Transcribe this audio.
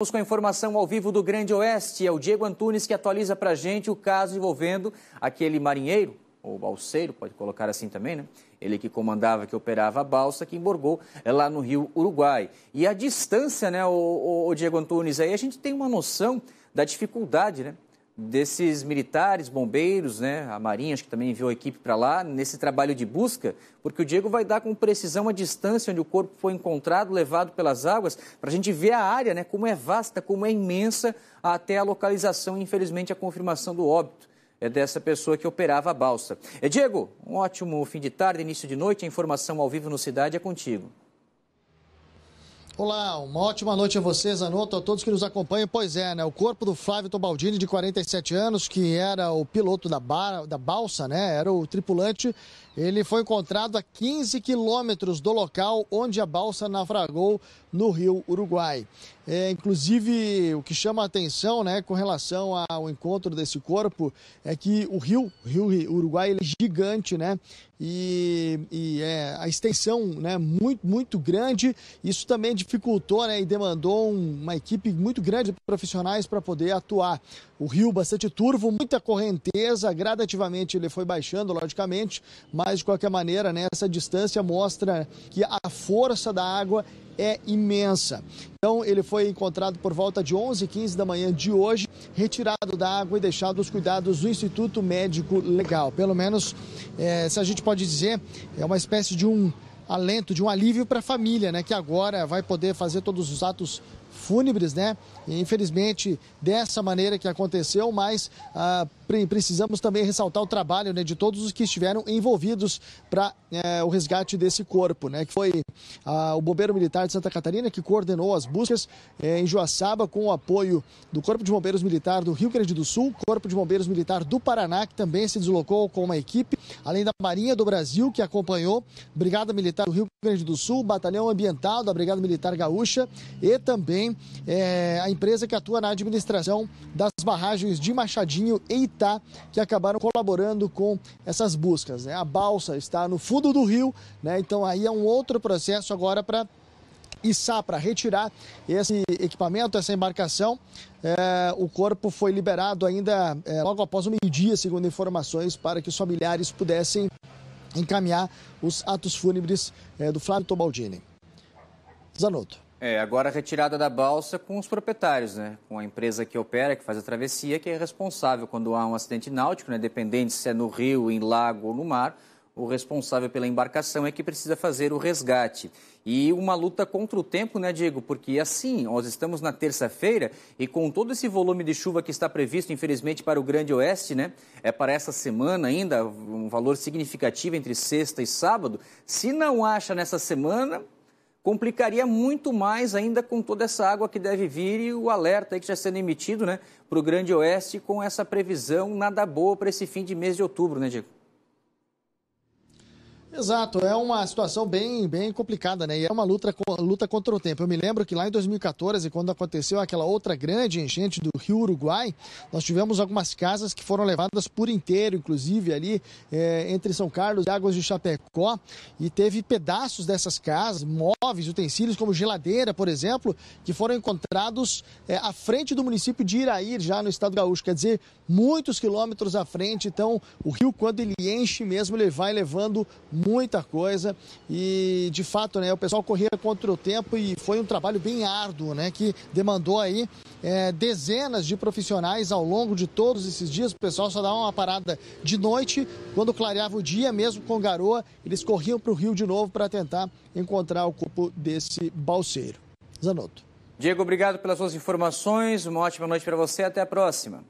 Vamos com a informação ao vivo do Grande Oeste. É o Diego Antunes que atualiza para a gente o caso envolvendo aquele marinheiro, ou balseiro, pode colocar assim também, né? Ele que comandava, que operava a balsa, que emborgou é lá no Rio Uruguai. E a distância, né, o, o, o Diego Antunes, aí a gente tem uma noção da dificuldade, né? desses militares, bombeiros, né, a Marinha acho que também enviou a equipe para lá nesse trabalho de busca, porque o Diego vai dar com precisão a distância onde o corpo foi encontrado, levado pelas águas, para a gente ver a área, né, como é vasta, como é imensa, até a localização e infelizmente a confirmação do óbito é dessa pessoa que operava a balsa. É Diego, um ótimo fim de tarde, início de noite, a informação ao vivo no Cidade é contigo. Olá, uma ótima noite a vocês, Anoto, a todos que nos acompanham. Pois é, né? O corpo do Flávio Tobaldini, de 47 anos, que era o piloto da, bar, da balsa, né? Era o tripulante. Ele foi encontrado a 15 quilômetros do local onde a balsa naufragou no rio Uruguai. É, inclusive, o que chama a atenção né, com relação ao encontro desse corpo é que o rio, o rio Uruguai, é gigante, né? e, e é, a extensão né, muito, muito grande. Isso também dificultou né, e demandou um, uma equipe muito grande de profissionais para poder atuar. O rio bastante turvo, muita correnteza, gradativamente ele foi baixando, logicamente, mas de qualquer maneira, né, essa distância mostra que a força da água é imensa. Então, ele foi encontrado por volta de 11h15 da manhã de hoje, retirado da água e deixado os cuidados do Instituto Médico Legal. Pelo menos, é, se a gente pode dizer, é uma espécie de um alento, de um alívio para a família, né? Que agora vai poder fazer todos os atos fúnebres, né? E, infelizmente, dessa maneira que aconteceu, mas ah, precisamos também ressaltar o trabalho né, de todos os que estiveram envolvidos para é, o resgate desse corpo, né, que foi a, o Bombeiro Militar de Santa Catarina que coordenou as buscas é, em Joaçaba com o apoio do Corpo de Bombeiros Militar do Rio Grande do Sul, Corpo de Bombeiros Militar do Paraná, que também se deslocou com uma equipe, além da Marinha do Brasil, que acompanhou, Brigada Militar do Rio Grande do Sul, Batalhão Ambiental da Brigada Militar Gaúcha e também é, a empresa que atua na administração das barragens de Machadinho e que acabaram colaborando com essas buscas. Né? A balsa está no fundo do rio, né? então aí é um outro processo agora para içar, para retirar esse equipamento, essa embarcação. É, o corpo foi liberado ainda é, logo após o meio-dia, segundo informações, para que os familiares pudessem encaminhar os atos fúnebres é, do Flávio Tobaldini. Zanotto. É, agora a retirada da balsa com os proprietários, né? Com a empresa que opera, que faz a travessia, que é responsável quando há um acidente náutico, né? Dependente se é no rio, em lago ou no mar, o responsável pela embarcação é que precisa fazer o resgate. E uma luta contra o tempo, né, Diego? Porque assim, nós estamos na terça-feira e com todo esse volume de chuva que está previsto, infelizmente, para o Grande Oeste, né? É para essa semana ainda, um valor significativo entre sexta e sábado. Se não acha nessa semana, complicaria muito mais ainda com toda essa água que deve vir e o alerta que está sendo emitido né, para o Grande Oeste com essa previsão nada boa para esse fim de mês de outubro, né, Diego? Exato, é uma situação bem, bem complicada, né? E é uma luta, luta contra o tempo. Eu me lembro que lá em 2014, quando aconteceu aquela outra grande enchente do Rio Uruguai, nós tivemos algumas casas que foram levadas por inteiro, inclusive ali é, entre São Carlos e Águas de Chapecó, e teve pedaços dessas casas, móveis, utensílios como geladeira, por exemplo, que foram encontrados é, à frente do município de Iraí, já no estado gaúcho, quer dizer, muitos quilômetros à frente. Então, o rio, quando ele enche mesmo, ele vai levando muita coisa e de fato né, o pessoal corria contra o tempo e foi um trabalho bem árduo né, que demandou aí é, dezenas de profissionais ao longo de todos esses dias. O pessoal só dava uma parada de noite, quando clareava o dia, mesmo com garoa, eles corriam para o rio de novo para tentar encontrar o corpo desse balseiro. Zanotto. Diego, obrigado pelas suas informações. Uma ótima noite para você. Até a próxima.